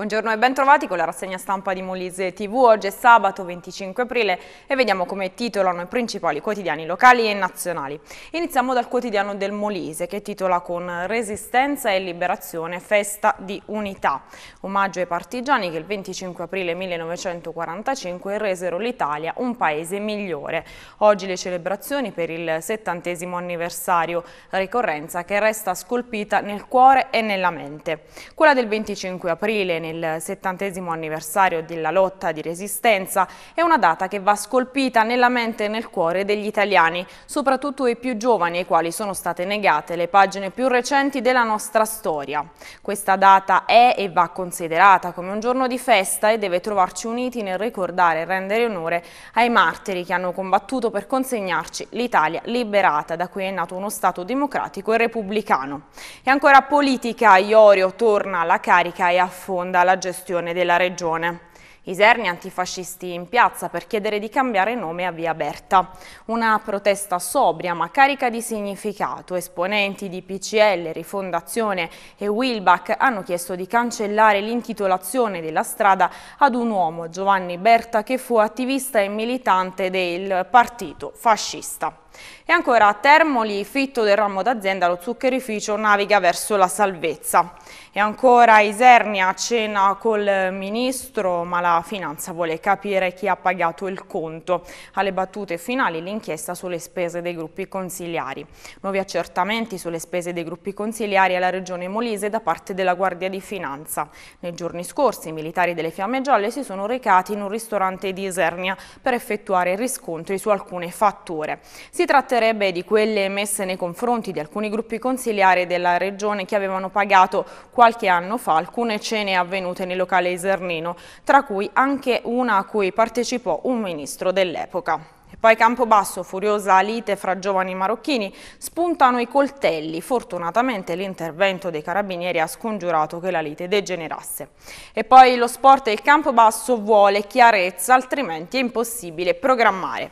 Buongiorno e bentrovati con la rassegna stampa di Molise TV. Oggi è sabato 25 aprile e vediamo come titolano i principali quotidiani locali e nazionali. Iniziamo dal quotidiano del Molise che titola con Resistenza e Liberazione, festa di unità. Omaggio ai partigiani che il 25 aprile 1945 resero l'Italia un paese migliore. Oggi le celebrazioni per il settantesimo anniversario, ricorrenza che resta scolpita nel cuore e nella mente. Quella del 25 aprile nel il settantesimo anniversario della lotta di resistenza è una data che va scolpita nella mente e nel cuore degli italiani, soprattutto i più giovani ai quali sono state negate le pagine più recenti della nostra storia. Questa data è e va considerata come un giorno di festa e deve trovarci uniti nel ricordare e rendere onore ai martiri che hanno combattuto per consegnarci l'Italia liberata, da cui è nato uno Stato democratico e repubblicano. E ancora politica, Iorio torna alla carica e affonda dalla gestione della Regione. Iserni antifascisti in piazza per chiedere di cambiare nome a Via Berta. Una protesta sobria ma carica di significato. Esponenti di PCL, Rifondazione e Wilbach hanno chiesto di cancellare l'intitolazione della strada ad un uomo, Giovanni Berta, che fu attivista e militante del partito fascista. E ancora a Termoli, fitto del ramo d'azienda, lo zuccherificio naviga verso la salvezza. E ancora a Isernia, cena col ministro, ma la finanza vuole capire chi ha pagato il conto. Alle battute finali l'inchiesta sulle spese dei gruppi consigliari. Nuovi accertamenti sulle spese dei gruppi consigliari alla regione Molise da parte della Guardia di Finanza. Nei giorni scorsi i militari delle Fiamme Gialle si sono recati in un ristorante di Isernia per effettuare riscontri su alcune fatture. Si tratterebbe di quelle emesse nei confronti di alcuni gruppi consiliari della regione che avevano pagato qualche anno fa alcune cene avvenute nel locale Isernino, tra cui anche una a cui partecipò un ministro dell'epoca. E poi Campobasso, furiosa lite fra giovani marocchini, spuntano i coltelli. Fortunatamente l'intervento dei carabinieri ha scongiurato che la lite degenerasse. E poi lo sport e il Campobasso vuole chiarezza, altrimenti è impossibile programmare.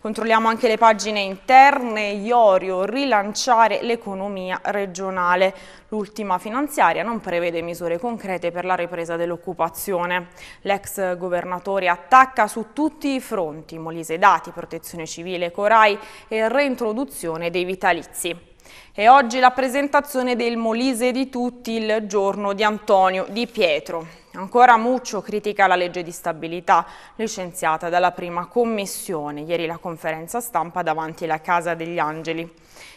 Controlliamo anche le pagine interne, Iorio, rilanciare l'economia regionale. L'ultima finanziaria non prevede misure concrete per la ripresa dell'occupazione. L'ex governatore attacca su tutti i fronti, Molise Dati, protezione civile, Corai e reintroduzione dei vitalizi. E oggi la presentazione del Molise di tutti il giorno di Antonio Di Pietro. Ancora Muccio critica la legge di stabilità licenziata dalla prima commissione, ieri la conferenza stampa davanti alla Casa degli Angeli.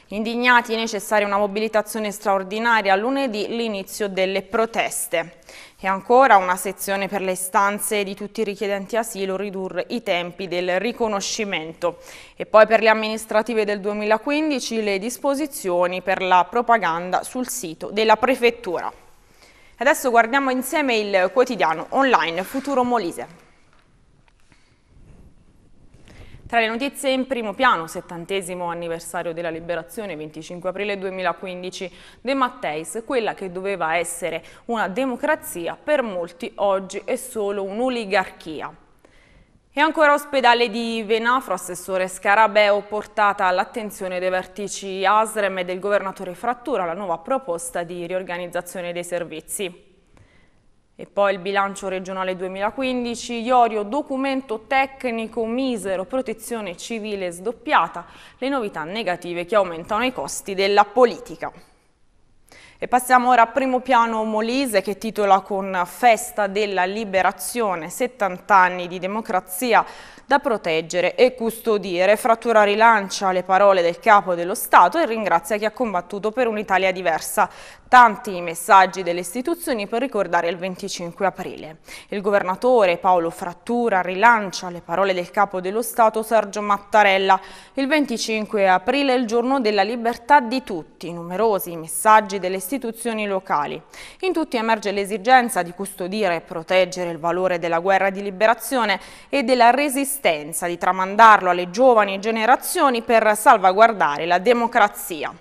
Indignati è necessaria una mobilitazione straordinaria lunedì l'inizio delle proteste. E ancora una sezione per le istanze di tutti i richiedenti asilo ridurre i tempi del riconoscimento. E poi per le amministrative del 2015 le disposizioni per la propaganda sul sito della Prefettura. Adesso guardiamo insieme il quotidiano online Futuro Molise. Tra le notizie in primo piano, settantesimo anniversario della liberazione, 25 aprile 2015, De Matteis, quella che doveva essere una democrazia, per molti oggi è solo un'oligarchia. E ancora ospedale di Venafro, assessore Scarabeo, portata all'attenzione dei vertici ASREM e del governatore Frattura la nuova proposta di riorganizzazione dei servizi. E poi il bilancio regionale 2015, Iorio, documento tecnico misero, protezione civile sdoppiata, le novità negative che aumentano i costi della politica. E passiamo ora a primo piano Molise che titola con Festa della Liberazione 70 anni di democrazia da proteggere e custodire. Frattura rilancia le parole del capo dello Stato e ringrazia chi ha combattuto per un'Italia diversa. Tanti i messaggi delle istituzioni per ricordare il 25 aprile. Il governatore Paolo Frattura rilancia le parole del capo dello Stato Sergio Mattarella. Il 25 aprile è il giorno della libertà di tutti. Numerosi i messaggi delle istituzioni istituzioni locali. In tutti emerge l'esigenza di custodire e proteggere il valore della guerra di liberazione e della resistenza, di tramandarlo alle giovani generazioni per salvaguardare la democrazia.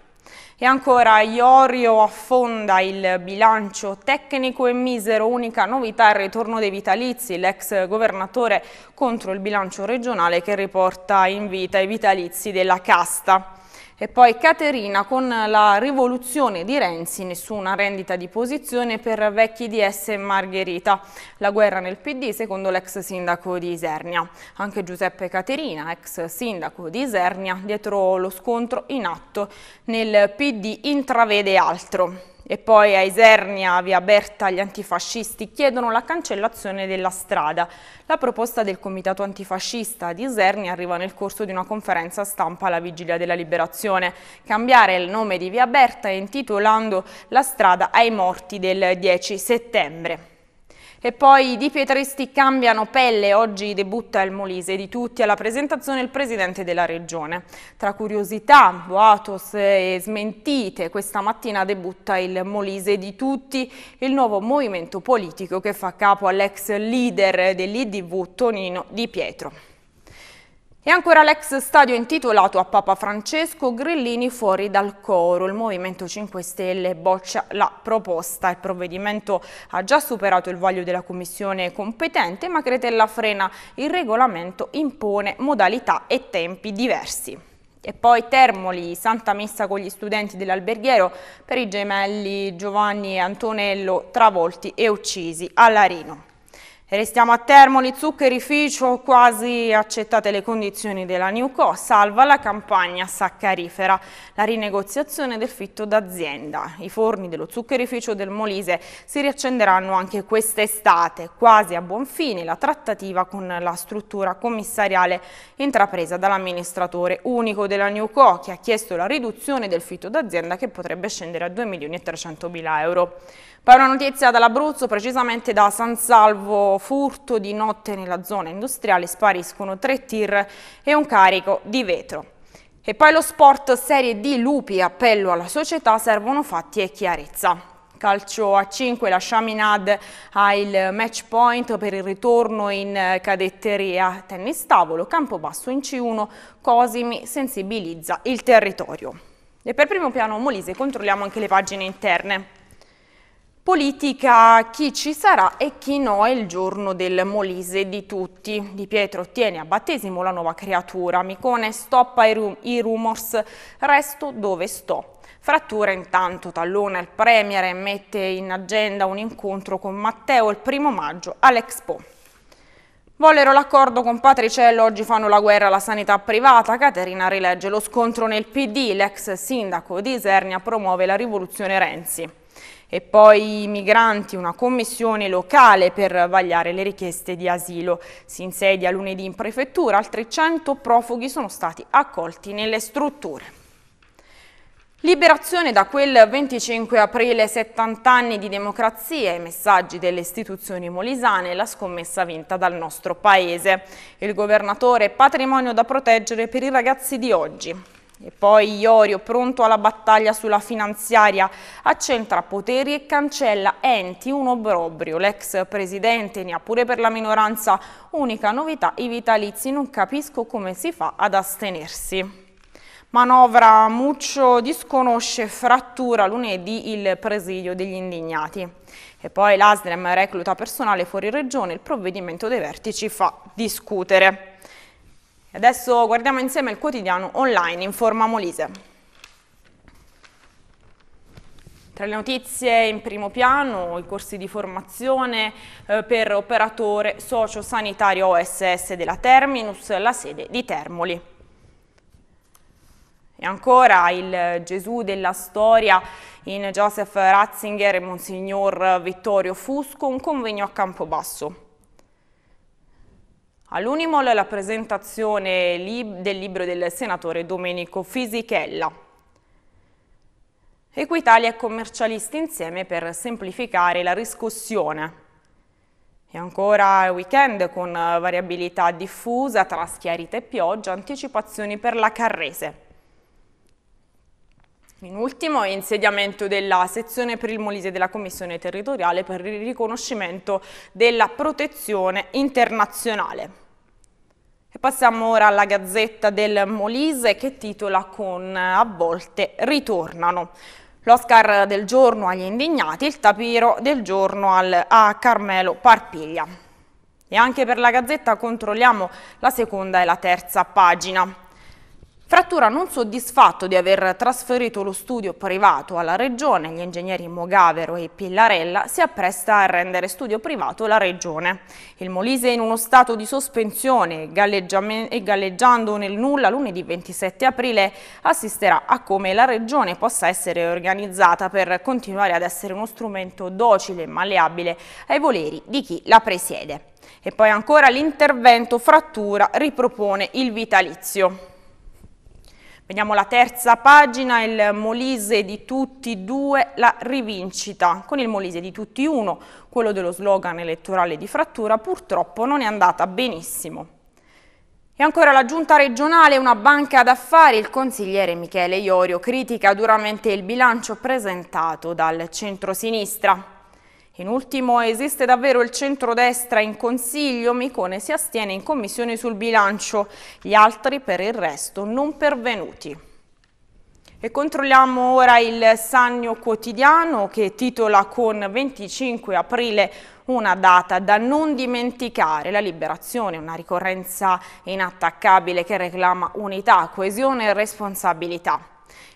E ancora Iorio affonda il bilancio tecnico e misero, unica novità il ritorno dei vitalizi, l'ex governatore contro il bilancio regionale che riporta in vita i vitalizi della casta. E poi Caterina, con la rivoluzione di Renzi, nessuna rendita di posizione per vecchi di DS e Margherita. La guerra nel PD, secondo l'ex sindaco di Isernia. Anche Giuseppe Caterina, ex sindaco di Isernia, dietro lo scontro in atto nel PD intravede altro e poi a Isernia, via Berta, gli antifascisti chiedono la cancellazione della strada. La proposta del comitato antifascista di Isernia arriva nel corso di una conferenza stampa alla vigilia della liberazione. Cambiare il nome di via Berta intitolando la strada ai morti del 10 settembre. E poi di Pietresti cambiano pelle, oggi debutta il Molise, di tutti alla presentazione il Presidente della Regione. Tra curiosità, boatos e smentite, questa mattina debutta il Molise di tutti, il nuovo movimento politico che fa capo all'ex leader dell'IDV Tonino Di Pietro. E ancora l'ex stadio intitolato a Papa Francesco Grillini fuori dal coro. Il Movimento 5 Stelle boccia la proposta. Il provvedimento ha già superato il vaglio della commissione competente, ma Cretella frena. Il regolamento impone modalità e tempi diversi. E poi Termoli, santa messa con gli studenti dell'alberghiero per i gemelli Giovanni e Antonello travolti e uccisi a Larino. Restiamo a Termoli, zuccherificio, quasi accettate le condizioni della Newco, salva la campagna saccarifera, la rinegoziazione del fitto d'azienda. I forni dello zuccherificio del Molise si riaccenderanno anche quest'estate, quasi a buon fine la trattativa con la struttura commissariale intrapresa dall'amministratore unico della Newco, che ha chiesto la riduzione del fitto d'azienda che potrebbe scendere a 2 milioni e 300 mila euro. Poi una notizia dall'Abruzzo, precisamente da San Salvo furto di notte nella zona industriale, spariscono tre tir e un carico di vetro. E poi lo sport Serie D Lupi, appello alla società, servono fatti e chiarezza calcio a 5, la Chaminade ha il match point per il ritorno in cadetteria tennis tavolo, campo basso in C1, Cosimi sensibilizza il territorio. E per primo piano Molise controlliamo anche le pagine interne politica chi ci sarà e chi no è il giorno del Molise di tutti. Di Pietro ottiene a battesimo la nuova creatura, Micone stoppa i, rum i rumors, resto dove sto. Frattura intanto, tallone il Premier e mette in agenda un incontro con Matteo il primo maggio all'Expo. Vollero l'accordo con Patriciello, oggi fanno la guerra alla sanità privata, Caterina rilegge lo scontro nel PD, l'ex sindaco di Isernia promuove la rivoluzione Renzi e poi i migranti, una commissione locale per vagliare le richieste di asilo. Si insedia lunedì in prefettura, altri 100 profughi sono stati accolti nelle strutture. Liberazione da quel 25 aprile, 70 anni di democrazia e messaggi delle istituzioni molisane, la scommessa vinta dal nostro paese. Il governatore patrimonio da proteggere per i ragazzi di oggi. E poi Iorio, pronto alla battaglia sulla finanziaria, accentra poteri e cancella enti un obbrobrio. L'ex presidente ne ha pure per la minoranza unica novità i vitalizi. Non capisco come si fa ad astenersi. Manovra Muccio disconosce frattura lunedì il presidio degli indignati. E poi l'Asdrem recluta personale fuori regione, il provvedimento dei vertici fa discutere. Adesso guardiamo insieme il quotidiano online in forma molise. Tra le notizie in primo piano i corsi di formazione eh, per operatore socio-sanitario OSS della Terminus, la sede di Termoli. E ancora il Gesù della storia in Joseph Ratzinger e Monsignor Vittorio Fusco, un convegno a Campobasso. All'Unimol la presentazione lib del libro del senatore Domenico Fisichella. Equitalia e commercialisti insieme per semplificare la riscossione. E ancora weekend con variabilità diffusa tra schiarita e pioggia, anticipazioni per la Carrese. In ultimo, insediamento della sezione per il Molise della Commissione Territoriale per il riconoscimento della protezione internazionale passiamo ora alla Gazzetta del Molise che titola con A volte ritornano. L'Oscar del giorno agli indignati, il tapiro del giorno al, a Carmelo Parpiglia. E anche per la Gazzetta controlliamo la seconda e la terza pagina. Frattura non soddisfatto di aver trasferito lo studio privato alla Regione, gli ingegneri Mogavero e Pillarella si appresta a rendere studio privato la Regione. Il Molise in uno stato di sospensione e galleggiando nel nulla lunedì 27 aprile assisterà a come la Regione possa essere organizzata per continuare ad essere uno strumento docile e malleabile ai voleri di chi la presiede. E poi ancora l'intervento Frattura ripropone il vitalizio. Vediamo la terza pagina, il Molise di tutti due, la rivincita. Con il Molise di tutti uno, quello dello slogan elettorale di frattura, purtroppo non è andata benissimo. E ancora la giunta regionale, una banca d'affari, il consigliere Michele Iorio critica duramente il bilancio presentato dal centro-sinistra. In ultimo, esiste davvero il centrodestra in Consiglio? Micone si astiene in commissione sul bilancio, gli altri per il resto non pervenuti. E controlliamo ora il Sannio Quotidiano che titola con 25 aprile una data da non dimenticare, la liberazione, una ricorrenza inattaccabile che reclama unità, coesione e responsabilità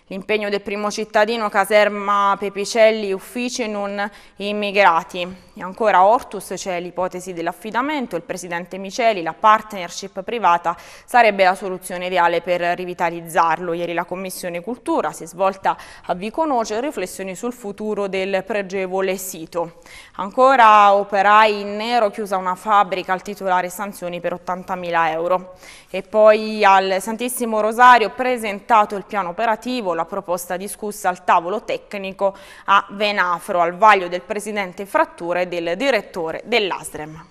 l'impegno del primo cittadino, caserma Pepicelli, ufficio uffici non immigrati. E ancora a Ortus c'è l'ipotesi dell'affidamento, il presidente Miceli, la partnership privata sarebbe la soluzione ideale per rivitalizzarlo. Ieri la Commissione Cultura si è svolta a Viconoce, riflessioni sul futuro del pregevole sito. Ancora operai in nero, chiusa una fabbrica, al titolare sanzioni per 80.000 euro. E poi al Santissimo Rosario presentato il piano operativo, la proposta discussa al tavolo tecnico a Venafro, al vaglio del presidente Frattura e del direttore dell'ASREM.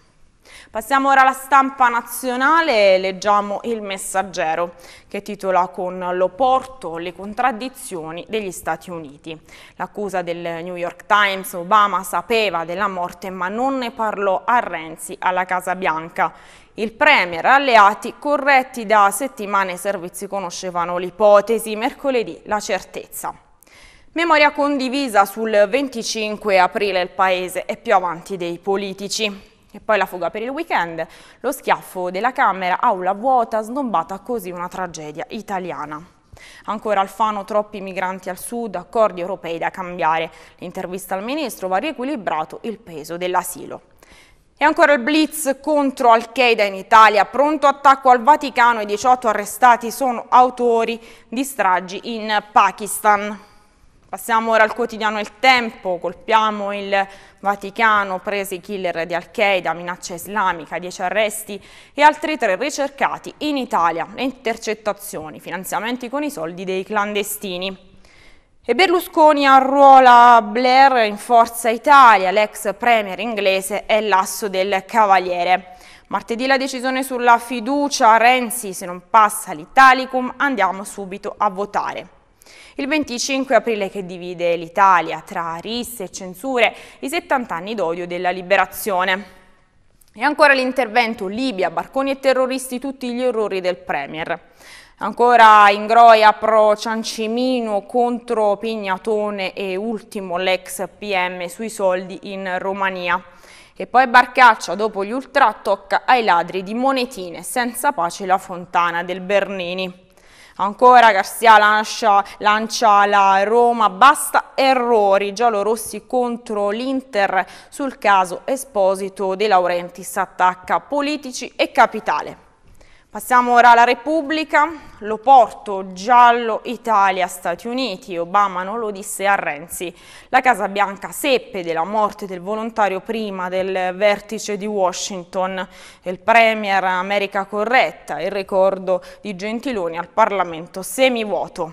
Passiamo ora alla stampa nazionale e leggiamo il messaggero che titola con l'Oporto le contraddizioni degli Stati Uniti. L'accusa del New York Times, Obama sapeva della morte ma non ne parlò a Renzi alla Casa Bianca. Il Premier alleati corretti da settimane i servizi conoscevano l'ipotesi, mercoledì la certezza. Memoria condivisa sul 25 aprile il Paese è più avanti dei politici. E poi la fuga per il weekend, lo schiaffo della Camera, aula vuota, snobbata così una tragedia italiana. Ancora Alfano, troppi migranti al sud, accordi europei da cambiare. L'intervista al ministro va riequilibrato il peso dell'asilo. E ancora il blitz contro Al-Qaeda in Italia, pronto attacco al Vaticano e 18 arrestati sono autori di stragi in Pakistan. Passiamo ora al quotidiano Il Tempo, colpiamo il Vaticano, presi i killer di Al-Qaeda, minaccia islamica, 10 arresti e altri tre ricercati in Italia, le intercettazioni, finanziamenti con i soldi dei clandestini. E Berlusconi arruola Blair in Forza Italia, l'ex premier inglese è l'asso del Cavaliere. Martedì la decisione sulla fiducia, Renzi se non passa l'Italicum andiamo subito a votare. Il 25 aprile che divide l'Italia tra risse e censure, i 70 anni d'odio della liberazione. E ancora l'intervento Libia, barconi e terroristi, tutti gli orrori del Premier. Ancora ingroia pro Ciancimino contro Pignatone e ultimo l'ex PM sui soldi in Romania. E poi Barcaccia, dopo gli ultra, tocca ai ladri di monetine, senza pace la fontana del Bernini. Ancora Garcia lancia, lancia la Roma, basta errori, giallo rossi contro l'Inter sul caso Esposito De Laurentiis attacca politici e capitale. Passiamo ora alla Repubblica, lo porto giallo Italia-Stati Uniti, Obama non lo disse a Renzi. La Casa Bianca seppe della morte del volontario prima del vertice di Washington, il premier America corretta, il ricordo di Gentiloni al Parlamento semivuoto.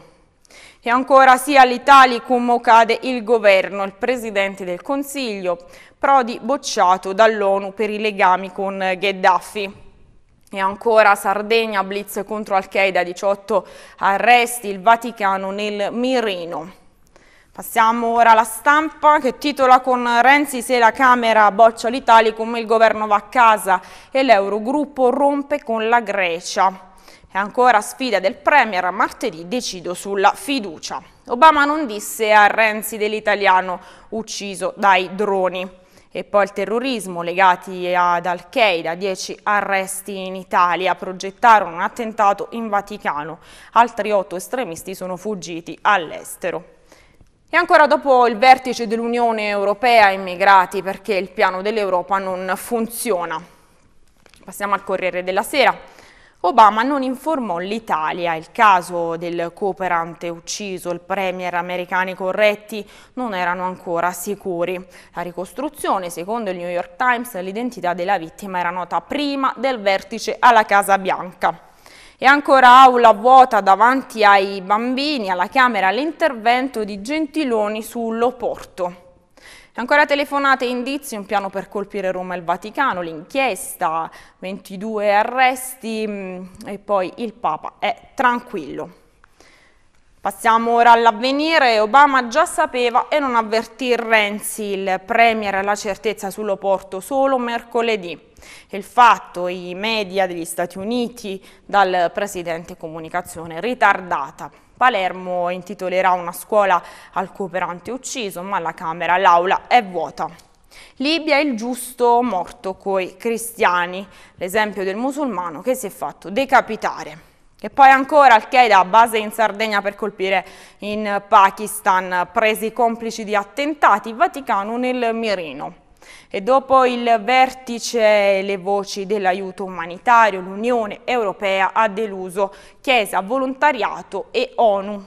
E ancora sì all'Italicum cade il governo, il presidente del Consiglio, Prodi bocciato dall'ONU per i legami con Gheddafi. E ancora Sardegna, blitz contro Al-Qaeda, 18 arresti, il Vaticano nel mirino. Passiamo ora alla stampa che titola con Renzi se la Camera boccia l'Italia come il governo va a casa e l'Eurogruppo rompe con la Grecia. E ancora sfida del Premier, martedì decido sulla fiducia. Obama non disse a Renzi dell'italiano ucciso dai droni e poi il terrorismo legati ad Al-Qaeda, dieci arresti in Italia, progettarono un attentato in Vaticano, altri otto estremisti sono fuggiti all'estero. E ancora dopo il vertice dell'Unione Europea immigrati perché il piano dell'Europa non funziona. Passiamo al Corriere della Sera. Obama non informò l'Italia, il caso del cooperante ucciso, il premier americani corretti non erano ancora sicuri. La ricostruzione, secondo il New York Times, l'identità della vittima era nota prima del vertice alla Casa Bianca. E ancora aula vuota davanti ai bambini, alla Camera l'intervento di Gentiloni sull'Oporto. Ancora telefonate e indizi, un piano per colpire Roma e il Vaticano, l'inchiesta, 22 arresti mm, e poi il Papa è tranquillo. Passiamo ora all'avvenire, Obama già sapeva e non avvertì Renzi, il Premier ha la certezza sullo porto solo mercoledì. Il fatto, i media degli Stati Uniti, dal Presidente comunicazione ritardata. Palermo intitolerà una scuola al cooperante ucciso, ma la Camera, l'aula è vuota. Libia il giusto morto coi cristiani, l'esempio del musulmano che si è fatto decapitare. E poi ancora Al-Qaeda base in Sardegna per colpire in Pakistan, presi complici di attentati, Vaticano nel mirino. E dopo il vertice le voci dell'aiuto umanitario, l'Unione Europea ha deluso Chiesa, volontariato e ONU.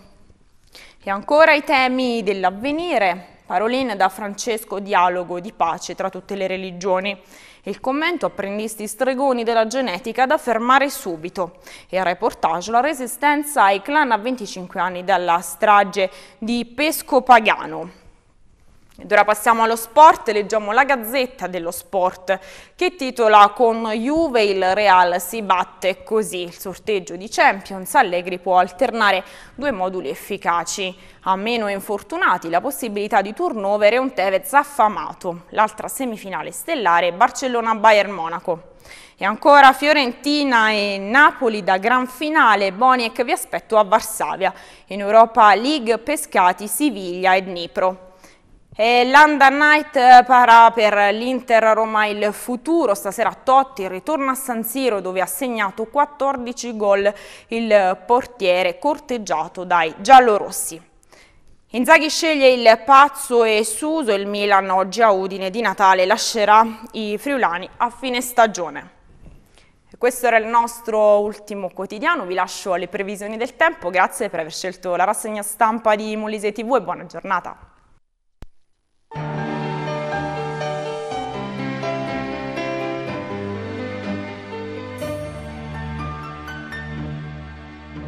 E ancora i temi dell'avvenire. Paroline da Francesco, dialogo di pace tra tutte le religioni. Il commento apprendisti stregoni della genetica da fermare subito. E a reportage la resistenza ai clan a 25 anni dalla strage di Pesco Pagano. Ed ora passiamo allo sport, leggiamo la Gazzetta dello Sport che titola con Juve il Real si batte così. Il sorteggio di Champions Allegri può alternare due moduli efficaci. A meno infortunati la possibilità di turnover e un Tevez affamato. L'altra semifinale stellare Barcellona-Bayern Monaco. E ancora Fiorentina e Napoli da gran finale, Boniek vi aspetto a Varsavia. In Europa League pescati Siviglia e Dnipro. E London Night eh, para per l'Inter Roma il futuro, stasera Totti ritorna a San Siro dove ha segnato 14 gol il portiere corteggiato dai giallorossi. Inzaghi sceglie il Pazzo e Suso, il Milan oggi a Udine di Natale lascerà i friulani a fine stagione. Questo era il nostro ultimo quotidiano, vi lascio alle previsioni del tempo, grazie per aver scelto la rassegna stampa di Molise TV e buona giornata.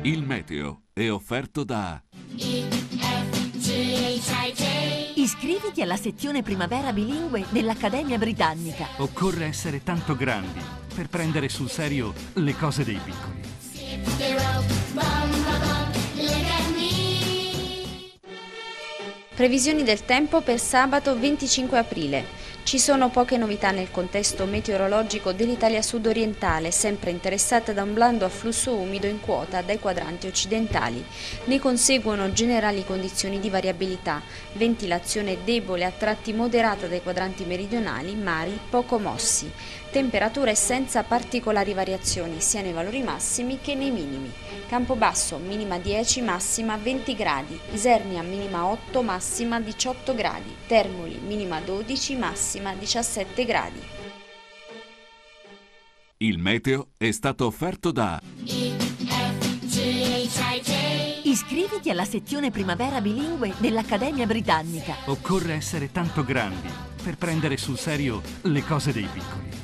Il meteo è offerto da Iscriviti alla sezione primavera bilingue dell'Accademia Britannica. Occorre essere tanto grandi per prendere sul serio le cose dei piccoli. Previsioni del tempo per sabato 25 aprile. Ci sono poche novità nel contesto meteorologico dell'Italia sud-orientale, sempre interessata da un blando afflusso umido in quota dai quadranti occidentali. Ne conseguono generali condizioni di variabilità, ventilazione debole a tratti moderata dai quadranti meridionali, mari poco mossi. Temperature senza particolari variazioni sia nei valori massimi che nei minimi. Campobasso minima 10, massima 20 gradi. Isernia minima 8, massima 18 gradi. Termoli minima 12, massima 17 gradi. Il meteo è stato offerto da... Iscriviti alla sezione primavera bilingue dell'Accademia Britannica. Occorre essere tanto grandi per prendere sul serio le cose dei piccoli.